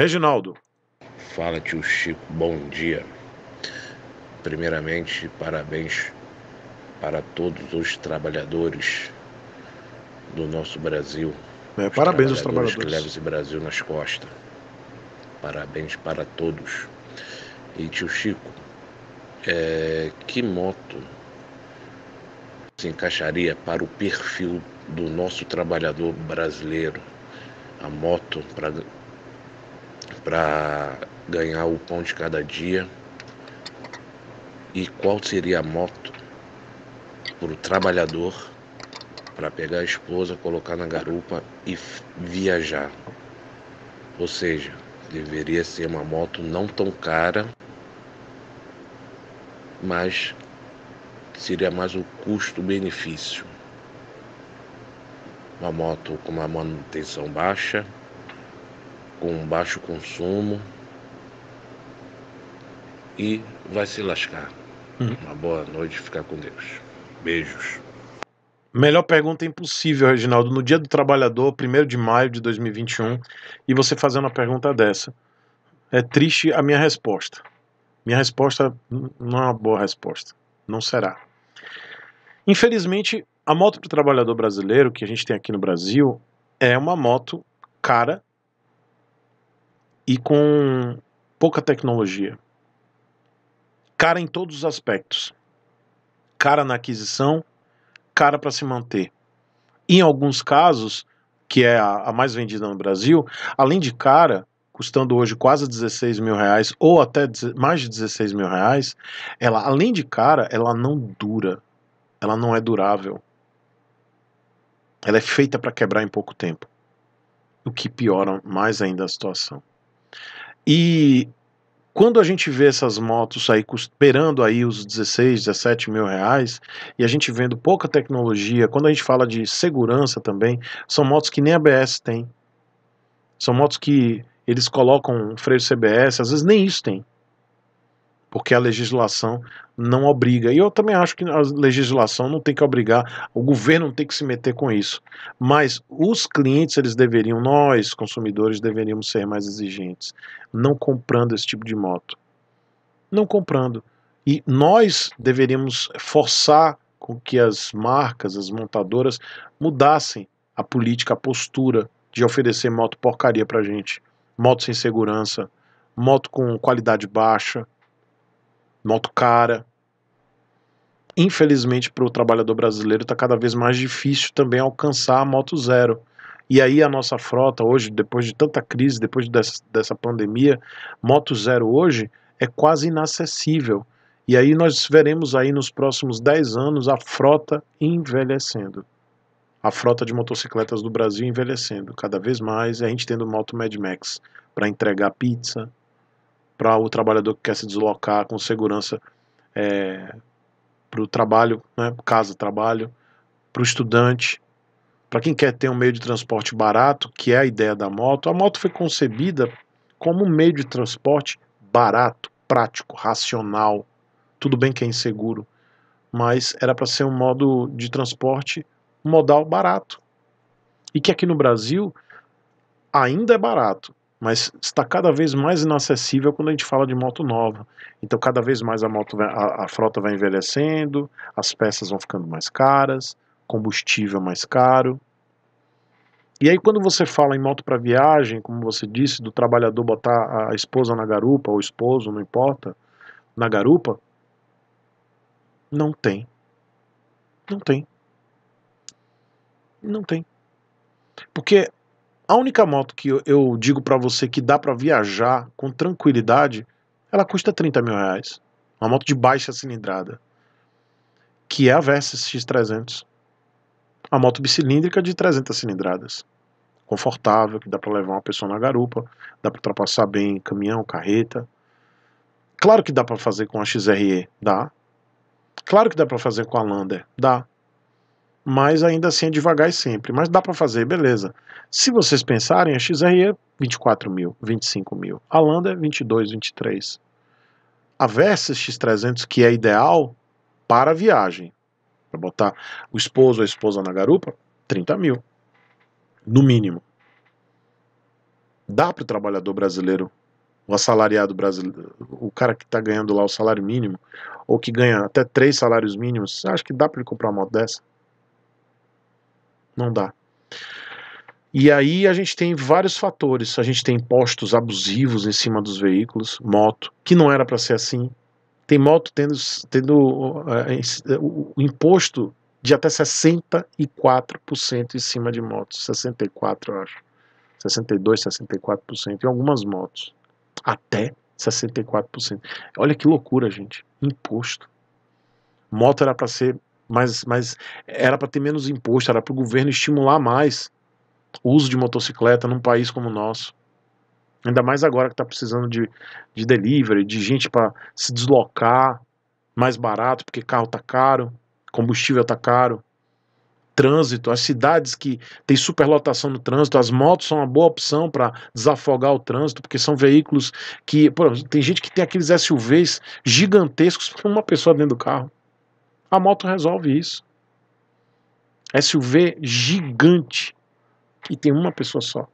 Reginaldo. Fala, tio Chico, bom dia. Primeiramente, parabéns para todos os trabalhadores do nosso Brasil. É, os parabéns aos trabalhadores. Que levam esse Brasil nas costas. Parabéns para todos. E tio Chico, é, que moto se encaixaria para o perfil do nosso trabalhador brasileiro? A moto para para ganhar o pão de cada dia? E qual seria a moto para o trabalhador para pegar a esposa, colocar na garupa e viajar? Ou seja, deveria ser uma moto não tão cara, mas seria mais o custo-benefício. Uma moto com uma manutenção baixa com baixo consumo e vai se lascar. Uhum. Uma boa noite, ficar com Deus. Beijos. Melhor pergunta impossível, Reginaldo. No Dia do Trabalhador, 1 de maio de 2021, e você fazendo uma pergunta dessa. É triste a minha resposta. Minha resposta não é uma boa resposta. Não será. Infelizmente, a moto para o trabalhador brasileiro que a gente tem aqui no Brasil é uma moto cara e com pouca tecnologia. Cara em todos os aspectos. Cara na aquisição, cara para se manter. Em alguns casos, que é a, a, mais vendida no Brasil, além de cara, custando hoje quase 16 mil reais ou até mais de 16 mil reais, ela, além de cara, ela não dura. Ela não é durável. Ela é feita para quebrar em pouco tempo. O que piora mais ainda a situação. E quando a gente vê essas motos aí esperando aí os 16, 17 mil reais, e a gente vendo pouca tecnologia, quando a gente fala de segurança também, são motos que nem ABS tem. São motos que eles colocam freio CBS, às vezes nem isso tem porque a legislação não obriga. E eu também acho que a legislação não tem que obrigar, o governo não tem que se meter com isso. Mas os clientes, eles deveriam, nós consumidores, deveríamos ser mais exigentes, não comprando esse tipo de moto. Não comprando. E nós deveríamos forçar com que as marcas, as montadoras, mudassem a política, a postura de oferecer moto porcaria pra gente. Moto sem segurança, moto com qualidade baixa, moto cara. Infelizmente, para o trabalhador brasileiro, está cada vez mais difícil também alcançar a moto zero. E aí a nossa frota hoje, depois de tanta crise, depois dessa, dessa pandemia, moto zero hoje é quase inacessível. E aí nós veremos aí nos próximos 10 anos a frota envelhecendo. A frota de motocicletas do Brasil envelhecendo cada vez mais, e a gente tendo moto Mad Max para entregar pizza, para o trabalhador que quer se deslocar com segurança é, para o trabalho, né, casa, trabalho, para o estudante, para quem quer ter um meio de transporte barato, que é a ideia da moto. A moto foi concebida como um meio de transporte barato, prático, racional. Tudo bem que é inseguro, mas era para ser um modo de transporte modal barato. E que aqui no Brasil ainda é barato mas está cada vez mais inacessível quando a gente fala de moto nova. Então, cada vez mais a, moto, a, a frota vai envelhecendo, as peças vão ficando mais caras, combustível mais caro. E aí, quando você fala em moto para viagem, como você disse, do trabalhador botar a esposa na garupa, ou o esposo, não importa, na garupa, não tem. Não tem. Não tem. Porque a única moto que eu, digo para você que dá para viajar com tranquilidade, ela custa 30 mil reais. Uma moto de baixa cilindrada, que é a Versys X300. A moto bicilíndrica de 300 cilindradas. Confortável, que dá para levar uma pessoa na garupa, dá para ultrapassar bem caminhão, carreta. Claro que dá para fazer com a XRE, dá. Claro que dá para fazer com a Lander, dá mas ainda assim é devagar e sempre. Mas dá para fazer, beleza. Se vocês pensarem, a XRE é 24 mil, 25 mil. A Lambda é 22, 23. A Versys X300, que é ideal para viagem, para botar o esposo ou a esposa na garupa, 30 mil, no mínimo. Dá para o trabalhador brasileiro, o assalariado brasileiro, o cara que está ganhando lá o salário mínimo, ou que ganha até três salários mínimos, acho que dá para ele comprar uma moto dessa? Não dá. E aí a gente tem vários fatores. A gente tem impostos abusivos em cima dos veículos, moto, que não era para ser assim. Tem moto tendo, tendo uh, o imposto de até 64% em cima de motos. 64%, eu acho. 62%, 64% em algumas motos. Até 64%. Olha que loucura, gente. Imposto. Moto era para ser mas, mas era para ter menos imposto, era para o governo estimular mais o uso de motocicleta num país como o nosso. Ainda mais agora que está precisando de, de delivery, de gente para se deslocar mais barato, porque carro está caro, combustível está caro, trânsito, as cidades que tem superlotação no trânsito, as motos são uma boa opção para desafogar o trânsito, porque são veículos que. Pô, tem gente que tem aqueles SUVs gigantescos com uma pessoa dentro do carro. A moto resolve isso. SUV gigante e tem uma pessoa só.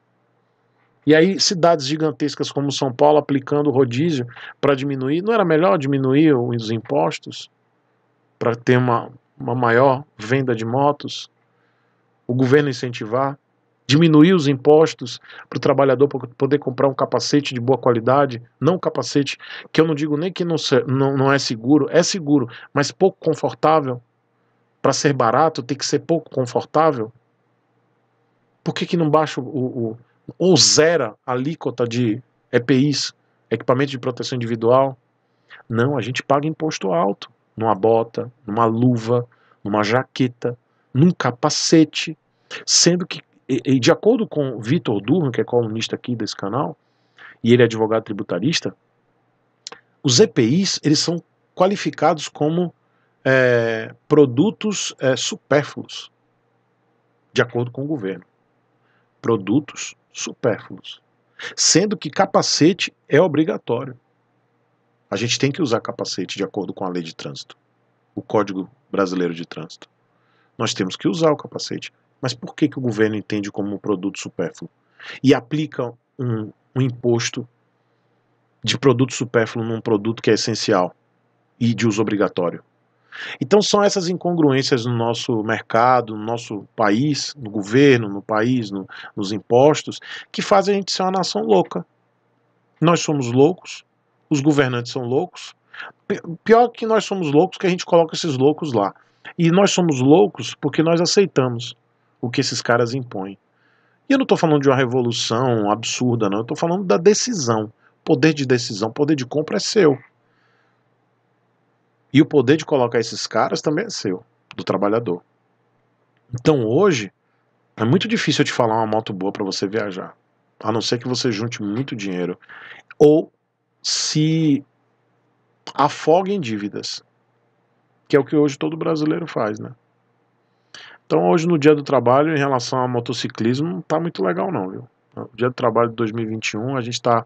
E aí, cidades gigantescas como São Paulo aplicando o rodízio para diminuir, não era melhor diminuir os impostos para ter uma, uma maior venda de motos? O governo incentivar? diminuir os impostos para o trabalhador poder comprar um capacete de boa qualidade, não um capacete que eu não digo nem que não, não, não é seguro, é seguro, mas pouco confortável. Para ser barato, tem que ser pouco confortável. Por que, que não baixa o, o, ou zera a alíquota de EPIs, equipamento de proteção individual? Não, a gente paga imposto alto numa bota, numa luva, numa jaqueta, num capacete, sendo que e, e de acordo com Vitor Durham, que é colunista aqui desse canal, e ele é advogado tributarista, os EPIs eles são qualificados como é, produtos é, supérfluos, de acordo com o governo. Produtos supérfluos. Sendo que capacete é obrigatório. A gente tem que usar capacete de acordo com a lei de trânsito, o Código Brasileiro de Trânsito. Nós temos que usar o capacete. Mas por que, que o governo entende como um produto supérfluo? E aplica um, um imposto de produto supérfluo num produto que é essencial e de uso obrigatório. Então são essas incongruências no nosso mercado, no nosso país, no governo, no país, no, nos impostos, que fazem a gente ser uma nação louca. Nós somos loucos, os governantes são loucos. Pior que nós somos loucos que a gente coloca esses loucos lá. E nós somos loucos porque nós aceitamos o que esses caras impõem. E eu não estou falando de uma revolução absurda, não. Eu estou falando da decisão. Poder de decisão, poder de compra é seu. E o poder de colocar esses caras também é seu, do trabalhador. Então hoje, é muito difícil eu te falar uma moto boa para você viajar. A não ser que você junte muito dinheiro. Ou se afogue em dívidas. Que é o que hoje todo brasileiro faz, né? Então hoje no dia do trabalho, em relação ao motociclismo, não está muito legal não, viu? O dia do trabalho de 2021, a gente está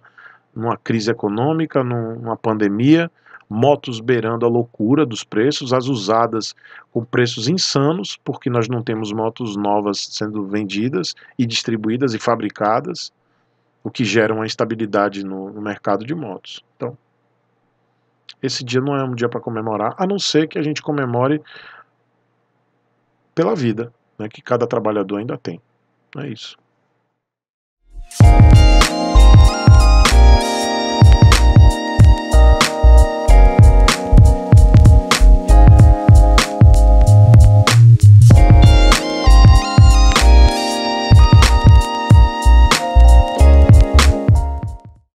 numa crise econômica, numa pandemia, motos beirando a loucura dos preços, as usadas com preços insanos, porque nós não temos motos novas sendo vendidas e distribuídas e fabricadas, o que gera uma instabilidade no, no mercado de motos. Então, esse dia não é um dia para comemorar, a não ser que a gente comemore pela vida né, que cada trabalhador ainda tem. É isso.